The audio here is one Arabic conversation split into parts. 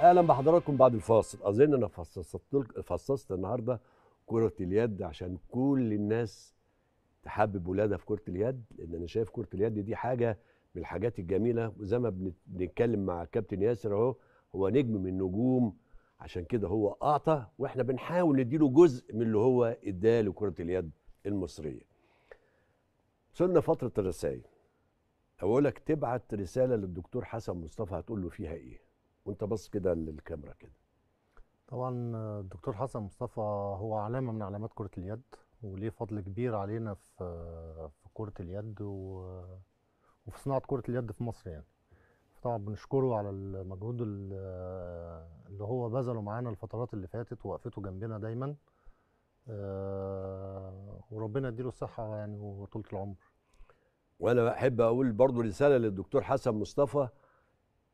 اهلا بحضراتكم بعد الفاصل اظن انا فصصت فصصت النهارده كره اليد عشان كل الناس تحبب ولادها في كره اليد لان انا شايف كره اليد دي حاجه من الحاجات الجميله وزي ما بنتكلم مع كابتن ياسر اهو هو نجم من النجوم عشان كده هو اعطى واحنا بنحاول نديله جزء من اللي هو اداه لكره اليد المصريه. وصلنا فتره الرسائل. اقول لك تبعت رساله للدكتور حسن مصطفى هتقول له فيها ايه؟ وانت بص كده للكاميرا كده طبعا الدكتور حسن مصطفى هو علامه من علامات كره اليد وليه فضل كبير علينا في في كره اليد وفي صناعه كره اليد في مصر يعني طبعا بنشكره على المجهود اللي هو بذله معانا الفترات اللي فاتت ووقفته جنبنا دايما وربنا يديله الصحه يعني وطولة العمر وانا احب اقول برضو رساله للدكتور حسن مصطفى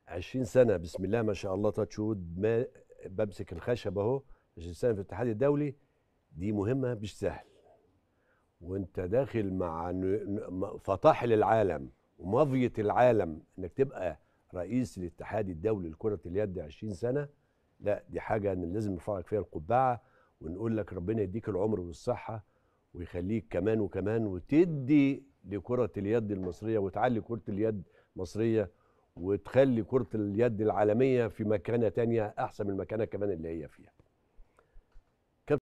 20 سنه بسم الله ما شاء الله تاتش ما بمسك الخشب اهو 20 سنه في الاتحاد الدولي دي مهمه مش سهل وانت داخل مع فطاحل العالم ومضيه العالم انك تبقى رئيس الاتحاد الدولي لكره اليد 20 سنه لا دي حاجه ان لازم نرفع لك فيها القبعه ونقول لك ربنا يديك العمر والصحه ويخليك كمان وكمان وتدي لكره اليد المصريه وتعلي كره اليد المصريه وتخلي كرة اليد العالمية في مكانة تانية أحسن من المكانة كمان اللي هي فيها